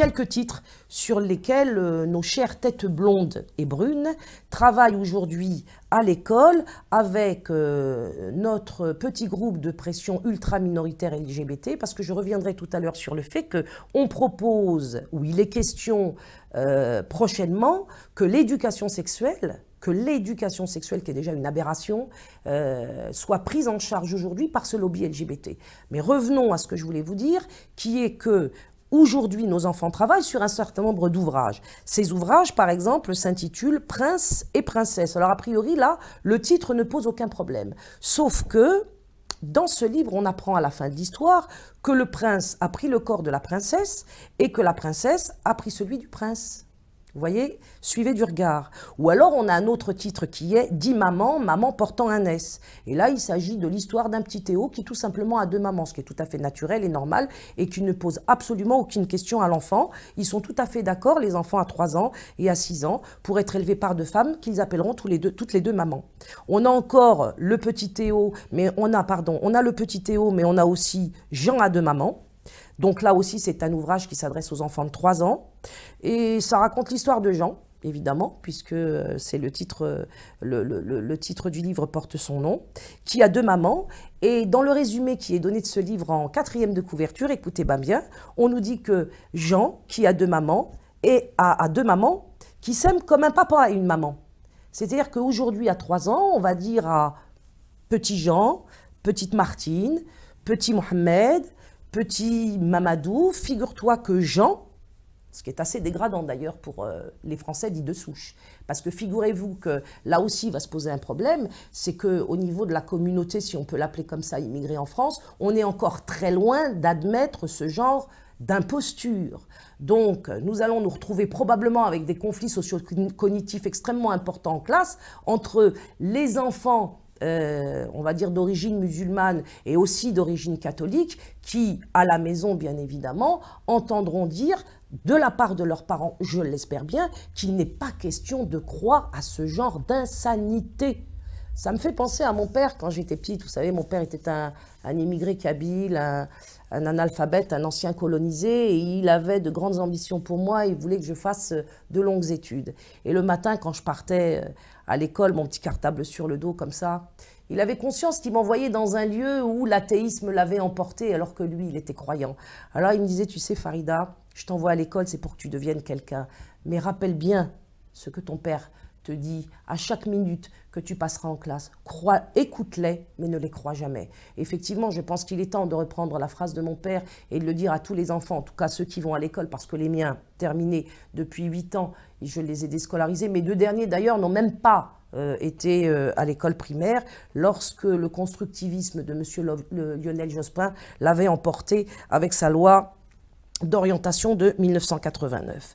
quelques titres sur lesquels euh, nos chères têtes blondes et brunes travaillent aujourd'hui à l'école avec euh, notre petit groupe de pression ultra-minoritaire LGBT, parce que je reviendrai tout à l'heure sur le fait que on propose, ou il est question euh, prochainement, que l'éducation sexuelle que l'éducation sexuelle, qui est déjà une aberration, soit prise en charge aujourd'hui par ce lobby LGBT. Mais revenons à ce que je voulais vous dire, qui est que Aujourd'hui, nos enfants travaillent sur un certain nombre d'ouvrages. Ces ouvrages, par exemple, s'intitulent Prince et princesse. Alors, a priori, là, le titre ne pose aucun problème. Sauf que, dans ce livre, on apprend à la fin de l'histoire que le prince a pris le corps de la princesse et que la princesse a pris celui du prince. Vous voyez Suivez du regard. Ou alors, on a un autre titre qui est « Dix mamans, maman portant un S ». Et là, il s'agit de l'histoire d'un petit Théo qui tout simplement a deux mamans, ce qui est tout à fait naturel et normal, et qui ne pose absolument aucune question à l'enfant. Ils sont tout à fait d'accord, les enfants à 3 ans et à 6 ans, pour être élevés par deux femmes qu'ils appelleront tous les deux, toutes les deux mamans. On a encore le petit Théo, mais on a, pardon, on a le petit Théo, mais on a aussi Jean à deux mamans. Donc là aussi, c'est un ouvrage qui s'adresse aux enfants de 3 ans. Et ça raconte l'histoire de Jean, évidemment, puisque euh, c'est le titre, euh, le, titre du livre porte son nom, qui a deux mamans. Et dans le résumé qui est donné de ce livre en quatrième de couverture, écoutez bien, on nous dit que Jean, qui a deux mamans, et a, a deux mamans qui s'aiment comme un papa et une maman. C'est-à-dire qu'aujourd'hui, à 3 ans, on va dire à petit Jean, petite Martine, petit Mohamed, Petit Mamadou, figure-toi que Jean, ce qui est assez dégradant d'ailleurs pour euh, les Français dits de souche. Parce que figurez-vous que là aussi va se poser un problème, c'est que au niveau de la communauté, si on peut l'appeler comme ça, immigrée en France, on est encore très loin d'admettre ce genre d'imposture. Donc, nous allons nous retrouver probablement avec des conflits socio-cognitifs extrêmement importants en classe entre les enfants euh, on va dire, d'origine musulmane et aussi d'origine catholique, qui, à la maison, bien évidemment, entendront dire de la part de leurs parents, je l'espère bien, qu'il n'est pas question de croire à ce genre d'insanité. Ça me fait penser à mon père quand j'étais petite. Vous savez, mon père était un, immigré kabyle, un, un, analphabète, un ancien colonisé. Et il avait de grandes ambitions pour moi. Il voulait que je fasse euh, de longues études. Et le matin, quand je partais euh, à l'école, mon petit cartable sur le dos comme ça, il avait conscience qu'il m'envoyait dans un lieu où l'athéisme l'avait emporté alors que lui, il était croyant. Alors il me disait, tu sais Farida, je t'envoie à l'école, c'est pour que tu deviennes quelqu'un. Mais rappelle bien ce que ton père te dit à chaque minute que tu passeras en classe, crois, écoute-les, mais ne les crois jamais. Effectivement, je pense qu'il est temps de reprendre la phrase de mon père et de le dire à tous les enfants, en tout cas ceux qui vont à l'école, parce que les miens, terminés depuis 8 ans, je les ai déscolarisés. Mes deux derniers, d'ailleurs, n'ont même pas euh, été euh, à l'école primaire lorsque le constructivisme de M. Lionel Jospin l'avait emporté avec sa loi d'orientation de 1989.